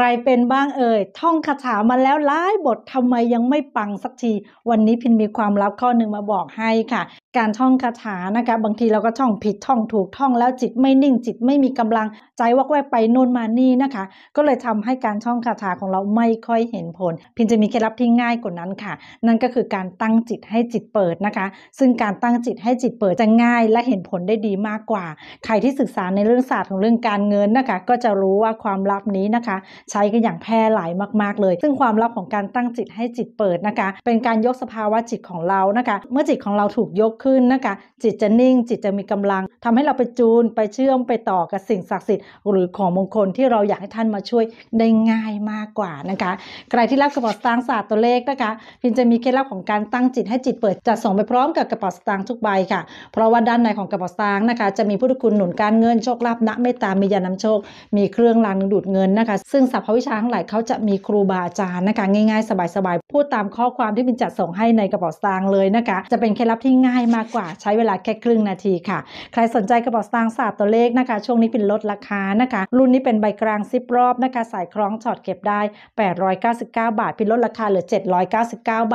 ใครเป็นบ้างเอ่ย ท่องคาถามาแล้วหลายบททำไมยังไม่ปังสักที วันนี้พินมีความลับข้อหนึ่งมาบอกให้ค่ะการท่องคาถานะคะ บางทีเราก็ท่องผิดท่องถูกท่องแล้วจิตไม่นิ่งจิตไม่มีกำลังใจวักแวกไปโน่นมานี่นะคะ ก็เลยทำให้การท่องคาถาของเราไม่ค่อยเห็นผลพินจะมีเคล็ดลับที่ง่ายกว่านั้นค่ะ นั่นก็คือการตั้งจิตให้จิตเปิดนะคะ ซึ่งการตั้งจิตให้จิตเปิดจะง่าย และเห็นผลได้ดีมากกว่า ใครที่ศึกษาในเรื่องศาสตร์ของเรื่องการเงินนะคะ ก็จะรู้ว่าความลับนี้นะคะ ใช้กันอย่างแพร่หลายมากๆเลย ซึ่งความลับของการตั้งจิตให้จิตเปิดนะคะ เป็นการยกสภาวะจิตของเรานะคะ เมื่อจิตของเราถูกยกขึ้นึ้นนะคะจิตจะนิ่งจิตจะมีกำลังทำให้เราไปจูนไปเชื่อมไปต่อกับสิ่งศักดิ์สิทธิ์หรือของมงคลที่เราอยากให้ท่านมาช่วยได้ง่ายมากกว่านะคะใครที่รับกระเป๋าสตางค์ศาสตร์ตัวเลขนะคะพินจะมีเคล็ดลับของการตั้งจิตให้จิตเปิดจะส่งไปพร้อมกับกระเป๋าสตางค์ทุกใบค่ะเพราะว่าด้านในของกระเป๋าสตางค์นะคะจะมีพุทธคุณหนุนการเงินโชคลาภณเมตตามียานำโชค มีเครื่องรางดูดเงินนะคะซึ่งสัพพวิชาทั้งหลายเขาจะมีครูบาอาจารย์นะคะง่าย ๆสบายๆพูดตามข้อความที่พินจัดส่งให้ในกระเป๋าสตางค์เลยนะคะจะเป็นเคล็ดลับที่ง่ายมากกว่าใช้เวลาแค่ครึ่งนาทีค่ะ ใครสนใจกระบอกสตางค์สาสตตัวเลขนะคะ ช่วงนี้เป็นลดราคานะคะ รุ่นนี้เป็นใบกลางซิปรอบนะคะ สายคล้องช็อตเก็บได้ 899 บาทเป็นลดราคาเหลือ 799 บาท